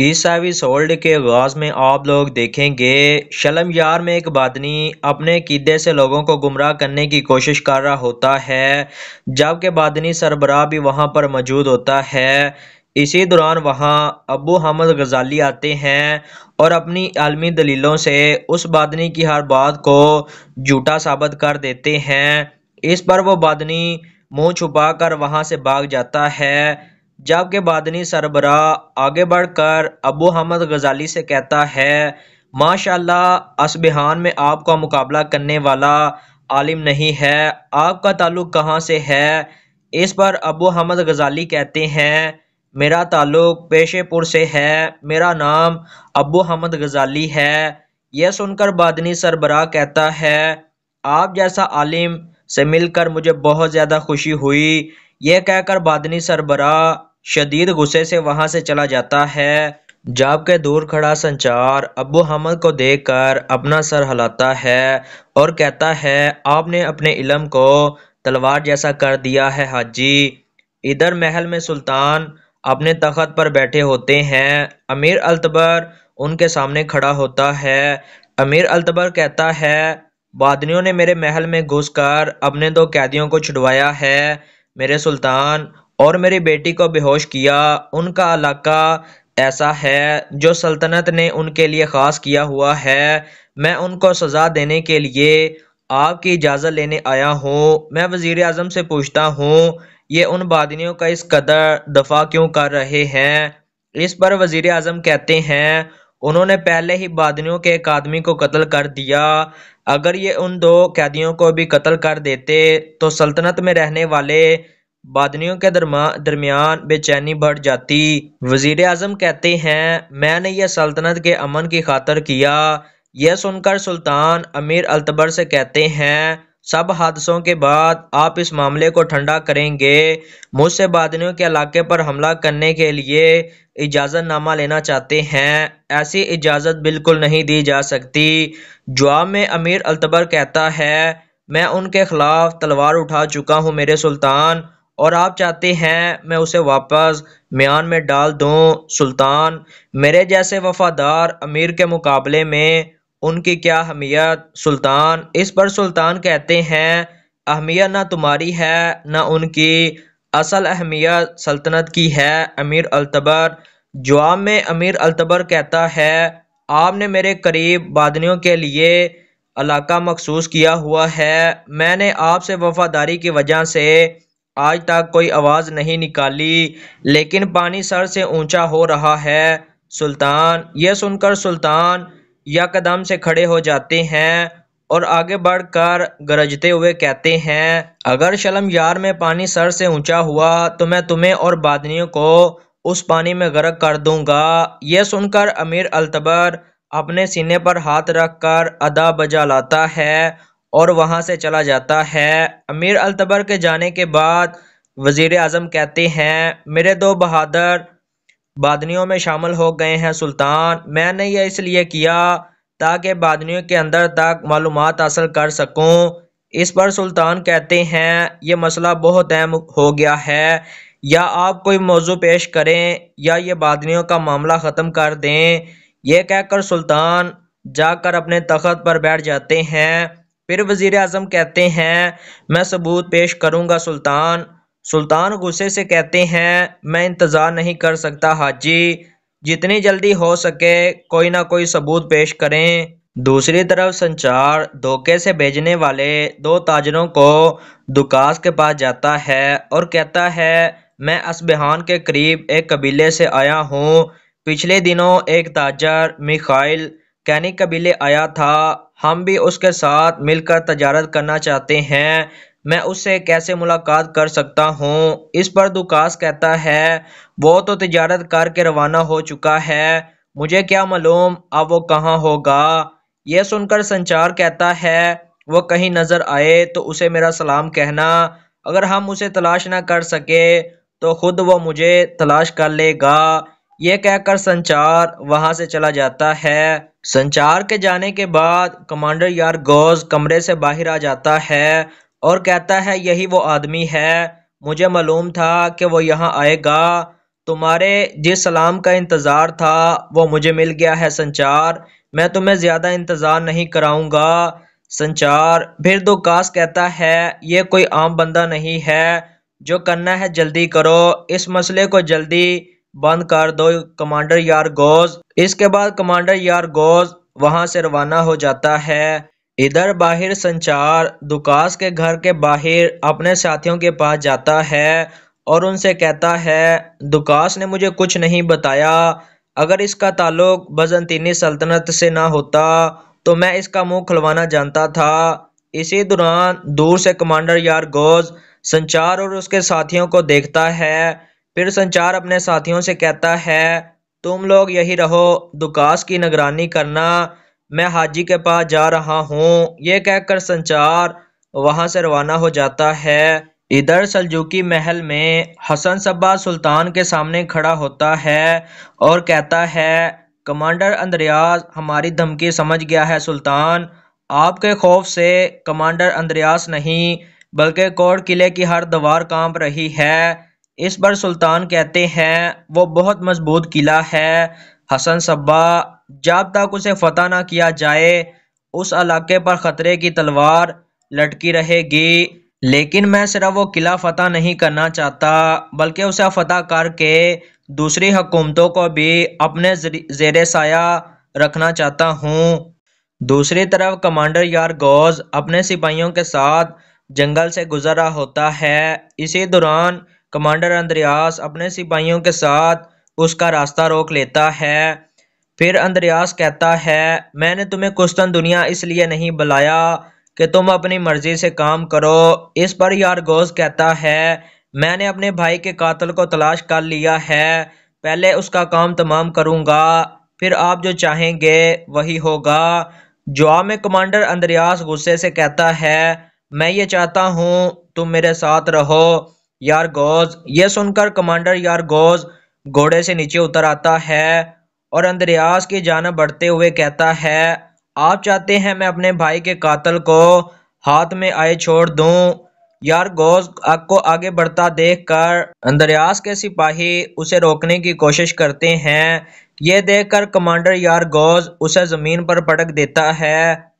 ईसावी sold के आगाज में आप लोग देखेंगे शलम यार में एक बादनी अपने कीदे से लोगों को गुमराह करने की कोशिश कर रहा होता है जबकि बादनी सरबराह भी वहां पर मौजूद होता है इसी दौरान वहां अबू हमद गजाली आते हैं और अपनी आलमी दलीलों से उस बादनी की हर बात को झूठा साबित कर देते हैं इस पर वो बादनी मुँह छुपा कर वहां से भाग जाता है जबकि बादनी सरबरा आगे बढ़कर अबू हमद गजाली से कहता है माशाल्लाह असबिहान में आपका मुकाबला करने वाला आलिम नहीं है आपका ताल्लुक कहाँ से है इस पर अबू हमद गजाली कहते हैं मेरा ताल्लुक पेशेपुर से है मेरा नाम अबू हमद गजाली है यह सुनकर बादनी सरबरा कहता है आप जैसा आलिम से मिलकर मुझे बहुत ज़्यादा खुशी हुई यह कहकर बादनी सरबरा शदीद गुस्से से वहां से चला जाता है जाब के दूर खड़ा संचार अबू हमद को देखकर अपना सर हलाता है और कहता है आपने अपने इलम को तलवार जैसा कर दिया है हाजी इधर महल में सुल्तान अपने तखत पर बैठे होते हैं अमीर अलतबर उनके सामने खड़ा होता है अमीर अलतबर कहता है बादनियों ने मेरे महल में घुसकर अपने दो कैदियों को छुड़वाया है मेरे सुल्तान और मेरी बेटी को बेहोश किया उनका इलाका ऐसा है जो सल्तनत ने उनके लिए ख़ास किया हुआ है मैं उनको सज़ा देने के लिए आपकी इजाज़त लेने आया हूँ मैं वज़ी अजम से पूछता हूँ ये उन बादनियों का इस कदर दफा क्यों कर रहे हैं इस पर वज़ी अजम कहते हैं उन्होंने पहले ही बादनियों के एक आदमी को कत्ल कर दिया अगर ये उन दो कैदियों को भी कत्ल कर देते तो सल्तनत में रहने वाले बादनियों के दरमा दरमियान बेचैनी बढ़ जाती वजीर अजम कहते हैं मैंने यह सल्तनत के अमन की खातर किया यह सुनकर सुल्तान अमीर अलतबर से कहते हैं सब हादसों के बाद आप इस मामले को ठंडा करेंगे मुझसे बादनियों के इलाके पर हमला करने के लिए इजाज़तनामा लेना चाहते हैं ऐसी इजाज़त बिल्कुल नहीं दी जा सकती जवाब में अमीर अलतबर कहता है मैं उनके खिलाफ तलवार उठा चुका हूँ मेरे सुल्तान और आप चाहते हैं मैं उसे वापस म्यान में डाल दूं सुल्तान मेरे जैसे वफादार अमीर के मुकाबले में उनकी क्या अहमियत सुल्तान इस पर सुल्तान कहते हैं अहमियत ना तुम्हारी है ना उनकी असल अहमियत सल्तनत की है अमीर अलतबर जवाब में अमीर अलतबर कहता है आपने मेरे करीब बादनियों के लिए इलाका मखसूस किया हुआ है मैंने आपसे वफादारी की वजह से आज तक कोई आवाज नहीं निकाली लेकिन पानी सर से ऊंचा हो रहा है सुल्तान यह सुनकर सुल्तान यकदम से खड़े हो जाते हैं और आगे बढ़कर गरजते हुए कहते हैं अगर शलम यार में पानी सर से ऊंचा हुआ तो मैं तुम्हें और बादनियों को उस पानी में गर्क कर दूंगा यह सुनकर अमीर अलतबर अपने सीने पर हाथ रख कर अदा बजा लाता है और वहाँ से चला जाता है अमीर अलतबर के जाने के बाद वज़ी अजम कहते हैं मेरे दो बहादुर बादनियों में शामिल हो गए हैं सुल्तान मैंने यह इसलिए किया ताकि बादनियों के अंदर तक मालूम हासिल कर सकूं इस पर सुल्तान कहते हैं ये मसला बहुत अहम हो गया है या आप कोई मौजू पेश करें या ये बादनियों का मामला ख़त्म कर दें यह कहकर सुल्तान जाकर अपने तखत पर बैठ जाते हैं फिर वज़ी अजम कहते हैं मैं सबूत पेश करूँगा सुल्तान सुल्तान गुस्से से कहते हैं मैं इंतज़ार नहीं कर सकता हाजी जितनी जल्दी हो सके कोई ना कोई सबूत पेश करें दूसरी तरफ संचार धोखे से भेजने वाले दो ताजरों को दुकास के पास जाता है और कहता है मैं असबहान के करीब एक कबीले से आया हूँ पिछले दिनों एक ताजर मिखाइल कहने कबीले आया था हम भी उसके साथ मिलकर तजारत करना चाहते हैं मैं उससे कैसे मुलाकात कर सकता हूँ इस पर दुकास कहता है वो तो तजारत करके रवाना हो चुका है मुझे क्या मालूम अब वो कहाँ होगा यह सुनकर संचार कहता है वो कहीं नज़र आए तो उसे मेरा सलाम कहना अगर हम उसे तलाश ना कर सके तो ख़ुद वो मुझे तलाश कर लेगा यह कहकर संचार वहाँ से चला जाता है संचार के जाने के बाद कमांडर यार गोज कमरे से बाहर आ जाता है और कहता है यही वो आदमी है मुझे मालूम था कि वो यहाँ आएगा तुम्हारे जिस सलाम का इंतज़ार था वो मुझे मिल गया है संचार मैं तुम्हें ज़्यादा इंतज़ार नहीं कराऊंगा संचार फिर दो तो कास कहता है ये कोई आम बंदा नहीं है जो करना है जल्दी करो इस मसले को जल्दी बंद कर दो कमांडर यार गोज इसके बाद कमांडर यार गोज वहां से रवाना हो जाता है इधर बाहर संचार दुकास के घर के बाहर अपने साथियों के पास जाता है और उनसे कहता है दुकास ने मुझे कुछ नहीं बताया अगर इसका ताल्लुक बजंतीनी सल्तनत से ना होता तो मैं इसका मुंह खुलवाना जानता था इसी दौरान दूर से कमांडर यार गोज संचार और उसके साथियों को देखता है फिर संचार अपने साथियों से कहता है तुम लोग यही रहो दुकास की निगरानी करना मैं हाजी के पास जा रहा हूँ ये कहकर संचार वहाँ से रवाना हो जाता है इधर सलजुकी महल में हसन सब्बा सुल्तान के सामने खड़ा होता है और कहता है कमांडर अंद्रयास हमारी धमकी समझ गया है सुल्तान आपके खौफ से कमांडर अंद्रयास नहीं बल्कि कोट किले की हर दवार कांप रही है इस पर सुल्तान कहते हैं वो बहुत मजबूत किला है हसन सब्बा जब तक उसे फतह ना किया जाए उस इलाके पर ख़तरे की तलवार लटकी रहेगी लेकिन मैं सिर्फ वो किला फतह नहीं करना चाहता बल्कि उसे फतह करके दूसरी हुकूमतों को भी अपने जेर साया रखना चाहता हूँ दूसरी तरफ कमांडर यार गौज अपने सिपाहियों के साथ जंगल से गुजर रहा होता है इसी दौरान कमांडर अंद्रयास अपने सिपाहियों के साथ उसका रास्ता रोक लेता है फिर अंद्रयास कहता है मैंने तुम्हें कुस्तन दुनिया इसलिए नहीं बुलाया कि तुम अपनी मर्जी से काम करो इस पर यारगोज कहता है मैंने अपने भाई के कातल को तलाश कर लिया है पहले उसका काम तमाम करूँगा फिर आप जो चाहेंगे वही होगा जवाब में कमांडर अंद्रयास गुस्से से कहता है मैं ये चाहता हूँ तुम मेरे साथ रहो यारगोज यह सुनकर कमांडर यारगोज घोड़े से नीचे उतर आता है और अंद्रयास की जानब बढ़ते हुए कहता है आप चाहते हैं मैं अपने भाई के कातल को हाथ में आए छोड़ दूं यार गोज को आगे बढ़ता देखकर अंद्रयास के सिपाही उसे रोकने की कोशिश करते हैं ये देखकर कमांडर यार गोज उसे ज़मीन पर पटक देता है